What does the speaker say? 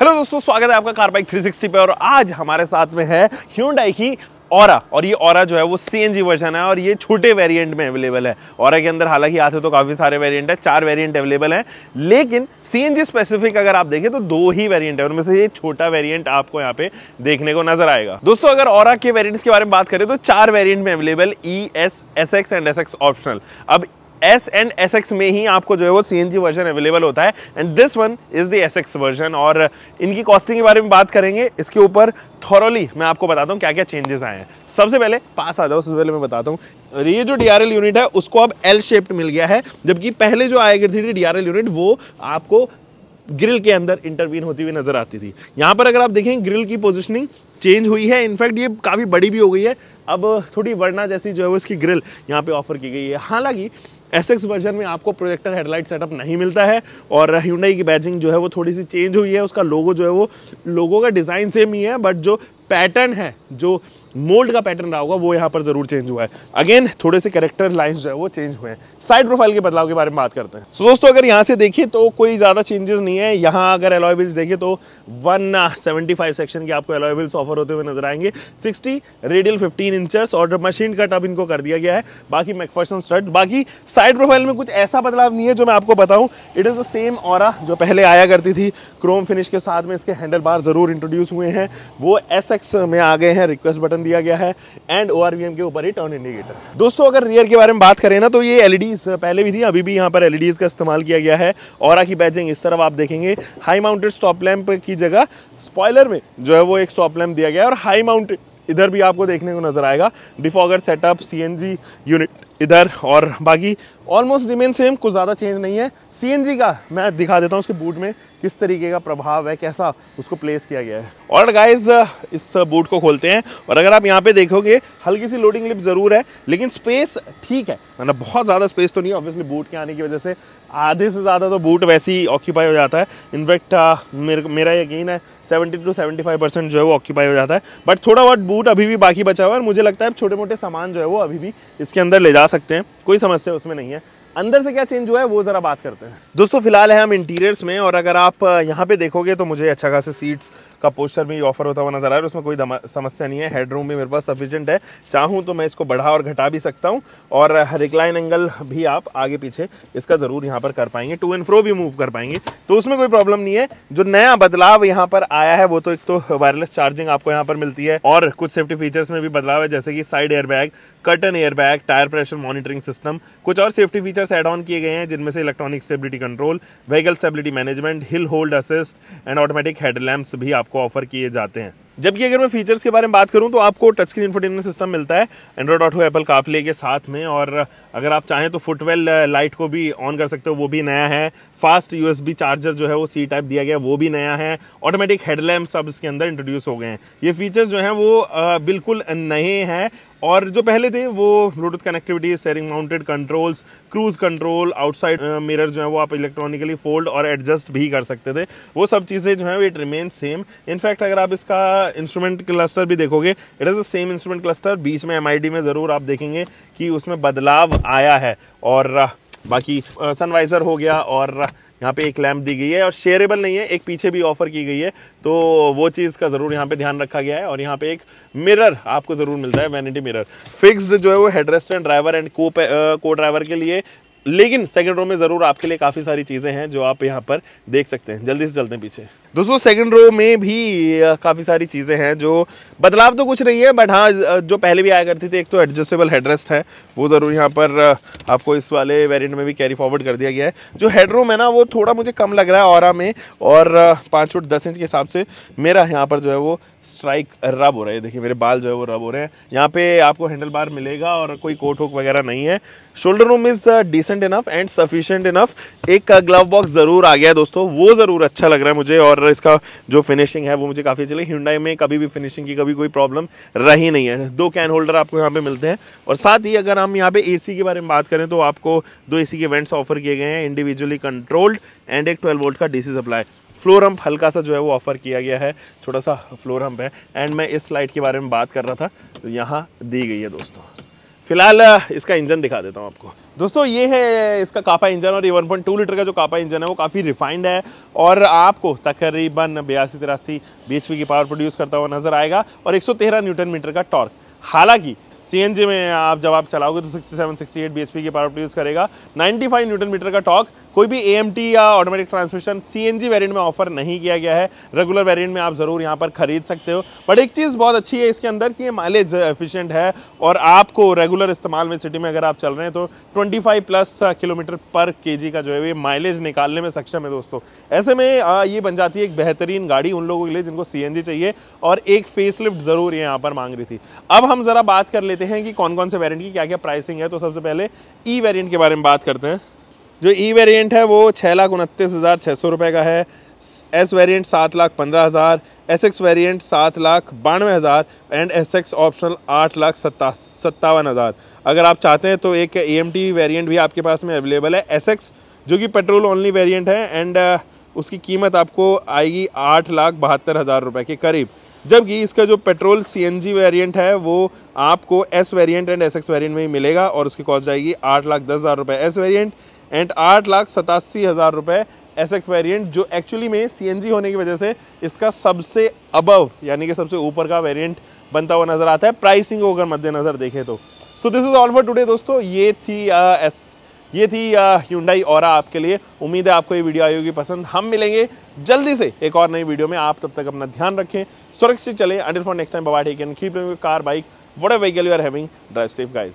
hello दोस्तों स्वागत है आपका कार बाइक 360 पे और आज हमारे साथ में है ह्यूंडाई की और और ये और जो है वो सी वर्जन है और ये छोटे वेरिएंट में अवेलेबल है और के अंदर हालांकि आते तो काफ़ी सारे वेरिएंट है चार वेरिएंट अवेलेबल हैं लेकिन सी स्पेसिफिक अगर आप देखें तो दो ही वेरिएंट है उनमें से ये छोटा वेरिएंट आपको यहाँ पे देखने को नजर आएगा दोस्तों अगर और के वेरियंट्स के बारे में बात करें तो चार वेरियंट में available E S S X and S X optional अब एस एंड एस एक्स में ही आपको जो है वो C N G version available होता है and this one is the S X version और इनकी कॉस्टिंग के बारे में बात करेंगे इसके ऊपर थॉरली मैं आपको बताता हूँ क्या क्या चेंजेस आए हैं सबसे पहले पास आ जाओ सबसे पहले मैं बताता हूँ ये जो एल यूनिट है उसको अब एल शेप्ड मिल गया है जबकि पहले जो आए गिर थी डी एल यूनिट वो आपको ग्रिल के अंदर इंटरवीन होती हुई नजर आती थी यहाँ पर अगर आप देखें ग्रिल की पोजिशनिंग चेंज हुई है इनफैक्ट ये काफ़ी बड़ी भी हो गई है अब थोड़ी वर्णा जैसी जो है वो इसकी ग्रिल यहाँ पे ऑफर की गई है हालांकि एस एक्स वर्जन में आपको प्रोजेक्टर हेडलाइट सेटअप नहीं मिलता है और ह्यूडाई की बैजिंग जो है वो थोड़ी सी चेंज हुई है उसका लोगो जो है वो लोगो का डिज़ाइन सेम ही है बट जो पैटर्न है जो मोल्ड का पैटर्न रहा होगा वो यहाँ पर ज़रूर चेंज हुआ है अगेन थोड़े से करेक्टर लाइन्स जो है वो चेंज हुए हैं साइड प्रोफाइल के बदलाव के बारे में बात करते हैं सो so, दोस्तों अगर यहाँ से देखिए तो कोई ज़्यादा चेंजेस नहीं है यहाँ अगर एलॉयबिल्स देखिए तो वन सेवेंटी फाइव सेक्शन के आपको एलॉयबिल्स ऑफर होते हुए नजर आएंगे सिक्सटी रेडियल फिफ्टीन इंचर्स और मशीन कट अब इनको कर दिया गया है बाकी मैकफर्सन स्ट्रट बाकी साइड प्रोफाइल में कुछ ऐसा बदलाव नहीं है जो मैं आपको बताऊँ इट इज़ द सेम और जो पहले आया करती थी क्रोम फिनिश के साथ में इसके हैंडल बार ज़रूर इंट्रोड्यूस हुए हैं वो एस एक्स में आ गए हैं रिक्वेस्ट बटन दिया गया है एंड ओ के ऊपर ही टर्न इंडिकेटर दोस्तों अगर रियर के बारे में बात करें ना तो ये एल e पहले भी थी अभी भी यहाँ पर एल e का इस्तेमाल किया गया है और की बैजिंग इस तरफ आप देखेंगे हाई माउंटेड स्टॉप लैम्प की जगह स्पॉयलर में जो है वो एक स्टॉप लैम्प दिया गया है और हाई माउंटेड इधर भी आपको देखने को नजर आएगा डिफॉगर सेटअप सी यूनिट इधर और बाकी ऑलमोस्ट रिमेन सेम कुछ ज़्यादा चेंज नहीं है सी का मैं दिखा देता हूँ उसके बूट में किस तरीके का प्रभाव है कैसा उसको प्लेस किया गया है और गाइज इस बूट को खोलते हैं और अगर आप यहाँ पे देखोगे हल्की सी लोडिंग लिप ज़रूर है लेकिन स्पेस ठीक है मतलब बहुत ज़्यादा स्पेस तो नहीं है ऑब्वियसली बूट के आने की वजह से आधे से ज़्यादा तो बूट वैसे ही ऑक्यूपाई हो जाता है इनफैक्ट मेर, मेरा ये गेन है 70 टू 75 परसेंट जो है वो ऑक्यूपाई हो जाता है बट थोड़ा बहुत बूट अभी भी बाकी बचा हुआ है और मुझे लगता है छोटे मोटे सामान जो है वो अभी भी इसके अंदर ले जा सकते हैं कोई समस्या उसमें नहीं है अंदर से क्या चेंज हुआ है वो ज़रा बात करते हैं दोस्तों फिलहाल है हम इंटीरियर्स में और अगर आप यहाँ पे देखोगे तो मुझे अच्छा खासा सीट्स का पोस्टर भी ऑफर होता हुआ नज़र आ रहा है उसमें कोई समस्या नहीं है हेडरूम भी मेरे पास सफिशियंट है चाहूँ तो मैं इसको बढ़ा और घटा भी सकता हूँ और रिक्लाइन एंगल भी आप आगे पीछे इसका ज़रूर यहाँ पर कर पाएंगे टू एंड फ्रो भी मूव कर पाएंगे तो उसमें कोई प्रॉब्लम नहीं है जो नया बदलाव यहाँ पर आया है वो तो एक तो वायरलेस चार्जिंग आपको यहाँ पर मिलती है और कुछ सेफ्टी फीचर्स में भी बदलाव है जैसे कि side airbag curtain airbag tyre pressure monitoring system कुछ और safety feature features add on किए गए हैं जिनमें से electronic stability control vehicle stability management hill hold assist and automatic headlamps भी आपको ऑफर किए जाते हैं जबकि अगर मैं फीचर्स के बारे में बात करूं तो आपको टच स्क्रीन इंफोटेनमेंट सिस्टम मिलता है एंड्रॉड ऑटो एप्पल कापले के साथ में और अगर आप चाहें तो फुटवेल लाइट uh, को भी ऑन कर सकते हो वो भी नया है फास्ट यूएसबी चार्जर जो है वो सी टाइप दिया गया वो भी नया है ऑटोमेटिक हेडलैम्प सब इसके अंदर इंट्रोड्यूस हो गए हैं ये फीचर्स जो हैं वो बिल्कुल नए हैं और जो पहले थे वो Bluetooth connectivity steering mounted controls cruise control outside mirror जो है वो आप इलेक्ट्रॉनिकली फोल्ड और एडजस्ट भी कर सकते थे वो सब चीज़ें जो हैं इट रिमेन सेम इनफैक्ट अगर आप इसका इंस्ट्रूमेंट क्लस्टर भी देखोगे it is the same instrument cluster बीच में एम में ज़रूर आप देखेंगे कि उसमें बदलाव आया है और बाकी सनवाइज़र हो गया और यहाँ पे एक लैम्प दी गई है और शेयरेबल नहीं है एक पीछे भी ऑफर की गई है तो वो चीज़ का ज़रूर यहाँ पे ध्यान रखा गया है और यहाँ पे एक मिरर आपको ज़रूर मिलता है वैनिटी मिरर फिक्स्ड जो है वो हेडरेस्ट एंड ड्राइवर एंड को को ड्राइवर के लिए लेकिन सेकंड रो में ज़रूर आपके लिए काफ़ी सारी चीज़ें हैं जो आप यहाँ पर देख सकते हैं जल्दी से चलते हैं पीछे दोस्तों सेकंड रो में भी काफ़ी सारी चीज़ें हैं जो बदलाव तो कुछ नहीं है बट हाँ जो पहले भी आया करती थी एक तो एडजस्टेबल हेडरेस्ट है वो ज़रूर यहाँ पर आपको इस वाले वेरियंट में भी कैरी फॉरवर्ड कर दिया गया है जो हेडरूम है ना वो थोड़ा मुझे कम लग रहा है और में और पाँच फुट दस इंच के हिसाब से मेरा यहाँ पर जो है वो स्ट्राइक रब हो रहे हैं देखिए मेरे बाल जो है वो रब हो रहे हैं यहाँ पे आपको हैंडल बार मिलेगा और कोई कोट वोक वगैरह नहीं है shoulder room is decent enough and sufficient enough एक ग्लव बॉक्स ज़रूर आ गया है दोस्तों वो ज़रूर अच्छा लग रहा है मुझे और इसका जो फिनिशिंग है वो मुझे काफ़ी अच्छी लगी हिंडाई में कभी भी फिनिशिंग की कभी कोई प्रॉब्लम रही नहीं है दो कैन होल्डर आपको यहाँ पे मिलते हैं और साथ ही अगर हम यहाँ पे ए के बारे में बात करें तो आपको दो ए के वेंट्स ऑफर किए गए हैं इंडिविजुअली कंट्रोल्ड एंड एक ट्वेल्व वोल्ट का डीसी सप्लाई फ्लोर हम्प हल्का सा जो है वो ऑफ़र किया गया है छोटा सा फ्लोर हम्प है एंड मैं इस लाइट के बारे में बात कर रहा था तो यहाँ दी गई है दोस्तों फिलहाल इसका इंजन दिखा देता हूँ आपको दोस्तों ये है इसका कापा इंजन और ये 1.2 लीटर का जो कापा इंजन है वो काफ़ी रिफाइंड है और आपको तकरीबन बयासी तिरासी बी की पावर प्रोड्यूस करता हुआ नजर आएगा और 113 न्यूटन मीटर का टॉर्क हालांकि सी में आप जब आप चलाओगे तो 67 68 bhp की पावर प्रोड्यूस करेगा 95 न्यूटन मीटर का टॉक कोई भी ए या ऑटोमेटिक ट्रांसमिशन सीएनजी वेरिएंट में ऑफर नहीं किया गया है रेगुलर वेरिएंट में आप ज़रूर यहाँ पर खरीद सकते हो बट एक चीज़ बहुत अच्छी है इसके अंदर कि ये माइलेज एफिशिएंट है और आपको रेगुलर इस्तेमाल में सिटी में अगर आप चल रहे हैं तो 25 प्लस किलोमीटर पर के का जो है ये माइलेज निकालने में सक्षम है दोस्तों ऐसे में uh, ये बन जाती है एक बेहतरीन गाड़ी उन लोगों के लिए जिनको सी चाहिए और एक फेस ज़रूर ये यहाँ पर मांग रही थी अब हम ज़रा बात कर लेते लेते हैं कि कौन कौन से वेरियंट की क्या क्या प्राइसिंग है तो सबसे पहले ई वेरियंट के बारे में बात करते हैं जो ई वेरियंट है वो छः लाख उनतीस हज़ार छः सौ रुपये का है एस वेरियंट सात लाख पंद्रह हज़ार एस एक्स वेरियंट सात लाख बानवे हज़ार एंड एस एक्स ऑप्शनल आठ लाख सत्ता सत्तावन हज़ार अगर आप चाहते हैं तो एक ए एम टी वेरियंट भी आपके पास में अवेलेबल है एस एक्स जो कि पेट्रोल ओनली वेरियंट है एंड uh, उसकी कीमत आपको आएगी आठ लाख बहत्तर हज़ार रुपये के करीब जबकि इसका जो पेट्रोल सीएनजी वेरिएंट है वो आपको S variant and SX variant में ही मिलेगा और उसकी कॉस्ट जाएगी आठ लाख दस हज़ार रुपये एस वेरियंट एंड आठ लाख सतासी हज़ार रुपये एस एक्स वेरियंट जो एक्चुअली में सी होने की वजह से इसका सबसे अबव यानी कि सबसे ऊपर का वेरियंट बनता हुआ नज़र आता है प्राइसिंग को अगर मद्देनज़र देखें तो so this is all for today दोस्तों ये थी एस uh, ये थी ह्यूंडई और आपके लिए उम्मीद है आपको ये वीडियो आई होगी पसंद हम मिलेंगे जल्दी से एक और नई वीडियो में आप तब तक अपना ध्यान रखें सुरक्षित चलें अंडर फॉर नेक्स्ट टाइम बाबा can keep car bike what a vehicle you are having drive safe guys